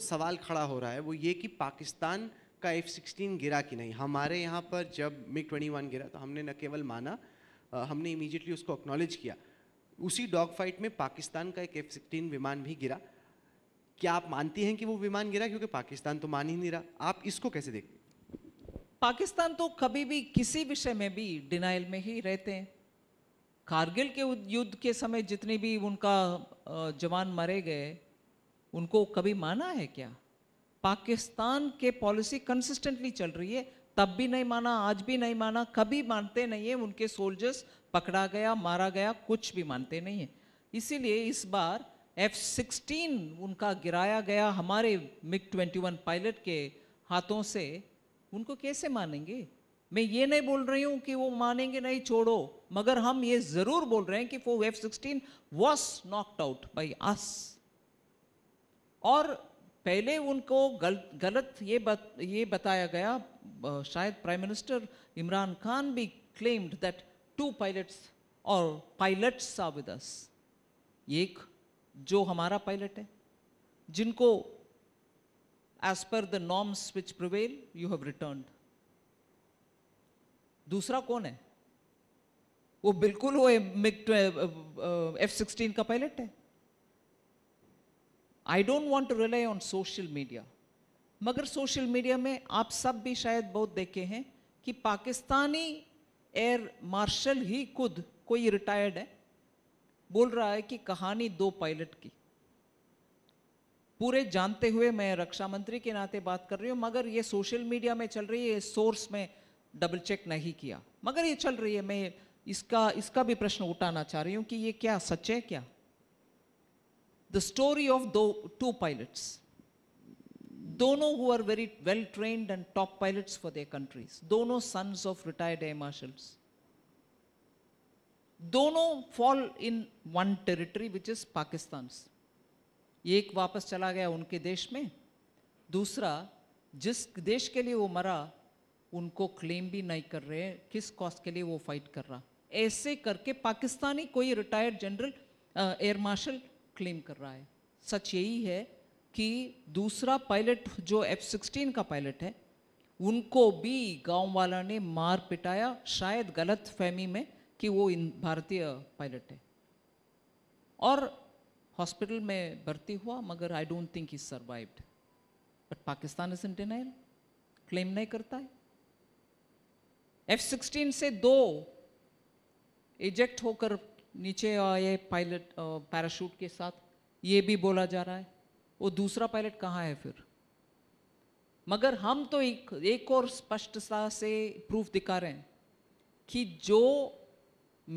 सवाल खड़ा हो रहा है वो ये कि पाकिस्तान का एफ सिक्सटीन गिरा कि नहीं हमारे यहाँ पर जब मिग ट्वेंटी वन गिरा तो हमने न केवल माना हमने इमीजिएटली उसको एक्नॉलेज किया उसी डॉग फाइट में पाकिस्तान का एक एफ सिक्सटीन विमान भी गिरा क्या आप मानती हैं कि वो विमान गिरा क्योंकि पाकिस्तान तो मान ही नहीं रहा आप इसको कैसे देखते पाकिस्तान तो कभी भी किसी विषय में भी डिनाइल में ही रहते हैं कारगिल के युद्ध के समय जितने भी उनका जवान मरे गए उनको कभी माना है क्या पाकिस्तान के पॉलिसी कंसिस्टेंटली चल रही है तब भी नहीं माना आज भी नहीं माना कभी मानते नहीं है उनके सोल्जर्स पकड़ा गया मारा गया कुछ भी मानते नहीं है इसीलिए इस बार एफ सिक्सटीन उनका गिराया गया हमारे मिग ट्वेंटी वन पायलट के हाथों से उनको कैसे मानेंगे मैं ये नहीं बोल रही हूँ कि वो मानेंगे नहीं छोड़ो मगर हम ये ज़रूर बोल रहे हैं कि वो F sixteen was knocked out by us और पहले उनको गल, गलत ये बत, ये बताया गया शायद प्राइम मिनिस्टर इमरान खान भी क्लेम्ड दैट टू पायलट्स और पायलट्स आर विद अस एक जो हमारा पायलट है जिनको as per the norms which prevail you have return दूसरा कौन है वो बिल्कुल वो मिग एफ सिक्सटीन का पायलट है I don't want to rely on social media मगर सोशल मीडिया में आप सब भी शायद बहुत देखे हैं कि पाकिस्तानी एयर मार्शल ही खुद कोई रिटायर्ड है बोल रहा है कि कहानी दो पायलट की पूरे जानते हुए मैं रक्षा मंत्री के नाते बात कर रही हूँ मगर ये सोशल मीडिया में चल रही है सोर्स में डबल चेक नहीं किया मगर ये चल रही है मैं इसका इसका भी प्रश्न उठाना चाह रही हूँ कि ये क्या सच है क्या the story of two pilots. Dono, who are very well trained and top pilots for their countries. Dono, sons of retired air marshals. दोनों fall in one territory which is Pakistan एक वापस चला गया उनके देश में दूसरा जिस देश के लिए वो मरा उनको क्लेम भी नहीं कर रहे हैं किस कॉस्ट के लिए वो फाइट कर रहा ऐसे करके पाकिस्तानी कोई retired general air marshal claim कर रहा है सच यही है कि दूसरा पायलट जो एफ सिक्सटीन का पायलट है उनको भी गांव वाला ने मार पिटाया शायद गलत फहमी में कि वो इन भारतीय पायलट है और हॉस्पिटल में भर्ती हुआ मगर I don't think he survived but Pakistan is in denial claim नहीं करता है एफ सिक्सटीन से दो इजेक्ट होकर नीचे आए पायलट पैराशूट के साथ ये भी बोला जा रहा है वो दूसरा पायलट कहाँ है फिर मगर हम तो एक एक और स्पष्टता से प्रूफ दिखा रहे हैं कि जो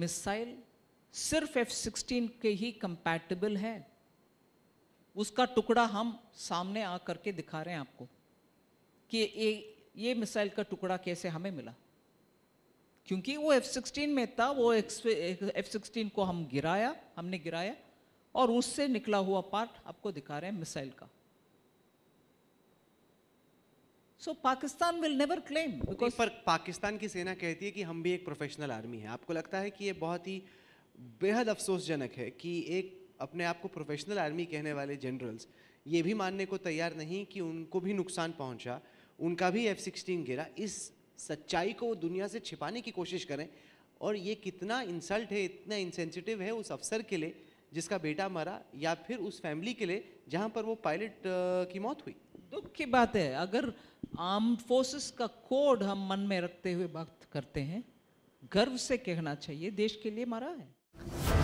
मिसाइल सिर्फ एफ सिक्सटीन के ही कंपैटिबल है उसका टुकड़ा हम सामने आ करके दिखा रहे हैं आपको कि ये ये मिसाइल का टुकड़ा कैसे हमें मिला क्योंकि वो एफ सिक्सटीन में था वो एफ सिक्सटीन को हम गिराया हमने गिराया और उससे निकला हुआ पार्ट आपको दिखा रहे हैं मिसाइल का so Pakistan will never claim because पर पाकिस्तान की सेना कहती है कि हम भी एक प्रोफेशनल आर्मी है आपको लगता है कि ये बहुत ही बेहद अफसोसजनक है कि एक अपने आप को प्रोफेशनल आर्मी कहने वाले जनरल्स ये भी मानने को तैयार नहीं कि उनको भी नुकसान पहुंचा उनका भी एफ सिक्सटीन गिरा इस सच्चाई को दुनिया से छिपाने की कोशिश करें और ये कितना इंसल्ट है इतना इंसेंसिटिव है उस अफसर के लिए जिसका बेटा मरा या फिर उस फैमिली के लिए जहाँ पर वो पायलट की मौत हुई दुख की बात है अगर आर्म फोर्सेस का कोड हम मन में रखते हुए बात करते हैं गर्व से कहना चाहिए देश के लिए मरा है